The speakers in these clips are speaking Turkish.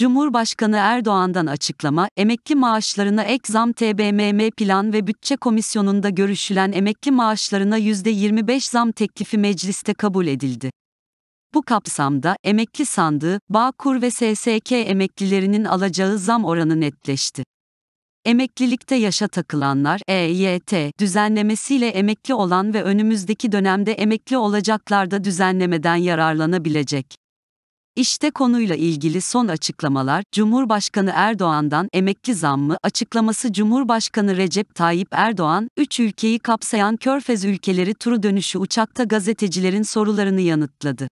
Cumhurbaşkanı Erdoğan'dan açıklama, emekli maaşlarına ek zam TBMM Plan ve Bütçe Komisyonu'nda görüşülen emekli maaşlarına %25 zam teklifi mecliste kabul edildi. Bu kapsamda emekli sandığı, Bağkur ve SSK emeklilerinin alacağı zam oranı netleşti. Emeklilikte yaşa takılanlar EYT düzenlemesiyle emekli olan ve önümüzdeki dönemde emekli olacaklar da düzenlemeden yararlanabilecek. İşte konuyla ilgili son açıklamalar, Cumhurbaşkanı Erdoğan'dan emekli zammı açıklaması Cumhurbaşkanı Recep Tayyip Erdoğan, 3 ülkeyi kapsayan Körfez ülkeleri turu dönüşü uçakta gazetecilerin sorularını yanıtladı.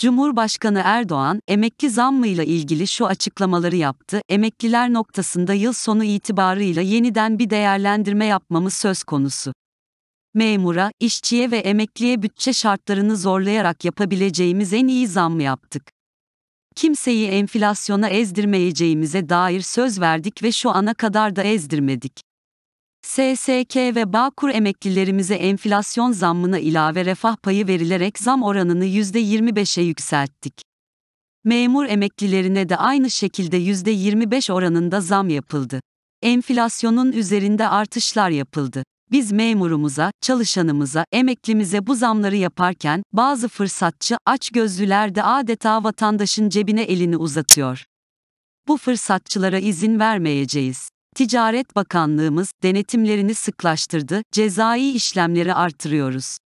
Cumhurbaşkanı Erdoğan, emekli zammıyla ilgili şu açıklamaları yaptı, emekliler noktasında yıl sonu itibarıyla yeniden bir değerlendirme yapmamız söz konusu memura, işçiye ve emekliye bütçe şartlarını zorlayarak yapabileceğimiz en iyi zam yaptık. Kimseyi enflasyona ezdirmeyeceğimize dair söz verdik ve şu ana kadar da ezdirmedik. SSK ve Bağkur emeklilerimize enflasyon zammına ilave refah payı verilerek zam oranını %25'e yükselttik. Memur emeklilerine de aynı şekilde %25 oranında zam yapıldı. Enflasyonun üzerinde artışlar yapıldı. Biz memurumuza, çalışanımıza, emeklimize bu zamları yaparken bazı fırsatçı, açgözlüler de adeta vatandaşın cebine elini uzatıyor. Bu fırsatçılara izin vermeyeceğiz. Ticaret Bakanlığımız denetimlerini sıklaştırdı, cezai işlemleri artırıyoruz.